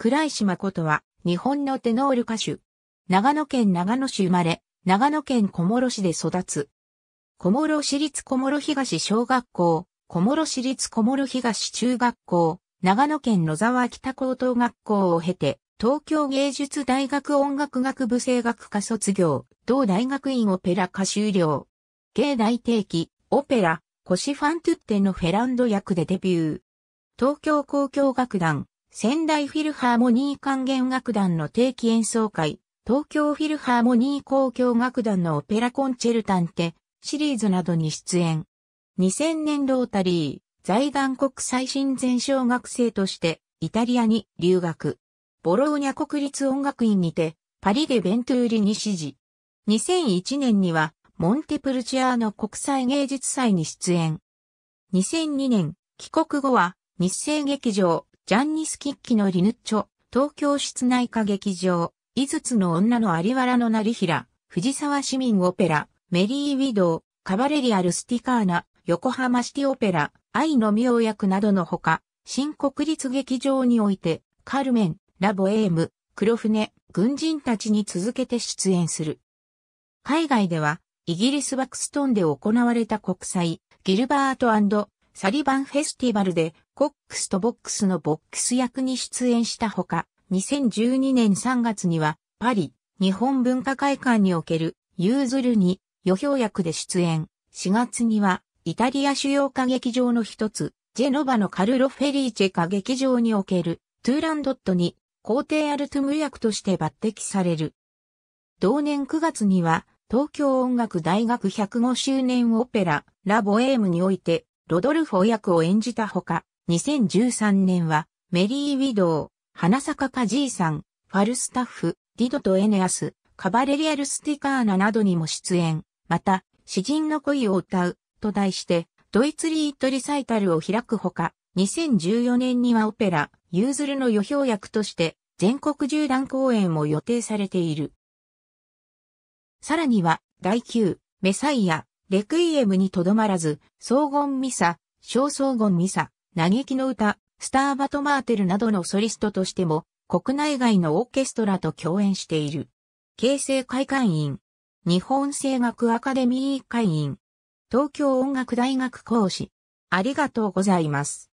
倉石誠は、日本のテノール歌手。長野県長野市生まれ、長野県小諸市で育つ。小諸市立小諸東小学校、小諸市立小諸東中学校、長野県野沢北高等学校を経て、東京芸術大学音楽学部声楽科卒業、同大学院オペラ歌修了。芸大定期、オペラ、コシファントゥッテのフェランド役でデビュー。東京交響楽団、仙台フィルハーモニー管弦楽団の定期演奏会、東京フィルハーモニー交響楽団のオペラコンチェルタンテシリーズなどに出演。2000年ロータリー、財団国際新全小学生としてイタリアに留学。ボローニャ国立音楽院にてパリでベントゥーリに指示。2001年にはモンテプルチアーノ国際芸術祭に出演。2002年、帰国後は日生劇場ジャンニス・キッキのリヌッチョ、東京室内歌劇場、井筒の女の有原の成平、藤沢市民オペラ、メリー・ウィドウ、カバレリア・ルスティカーナ、横浜シティオペラ、愛の妙薬などのほか、新国立劇場において、カルメン、ラボエーム、黒船、軍人たちに続けて出演する。海外では、イギリス・バクストンで行われた国際、ギルバートサリバンフェスティバルでコックスとボックスのボックス役に出演したほか、2012年3月にはパリ日本文化会館におけるユーズルに予表役で出演。4月にはイタリア主要歌劇場の一つ、ジェノバのカルロ・フェリーチェ歌劇場におけるトゥーランドットに皇帝アルトゥム役として抜擢される。同年9月には東京音楽大学105周年オペララ・ボエームにおいてロドルフォ役を演じたほか、2013年は、メリー・ウィドウ、花坂かじいさん、ファルスタッフ、ディドとエネアス、カバレリアルスティカーナなどにも出演、また、詩人の恋を歌う、と題して、ドイツリートリサイタルを開くほか、2014年にはオペラ、ユーズルの予表役として、全国縦断公演も予定されている。さらには、第9、メサイア、レクイエムにとどまらず、荘厳ミサ、小荘厳ミサ、嘆きの歌、スターバトマーテルなどのソリストとしても、国内外のオーケストラと共演している。京成会館員、日本声楽アカデミー会員、東京音楽大学講師。ありがとうございます。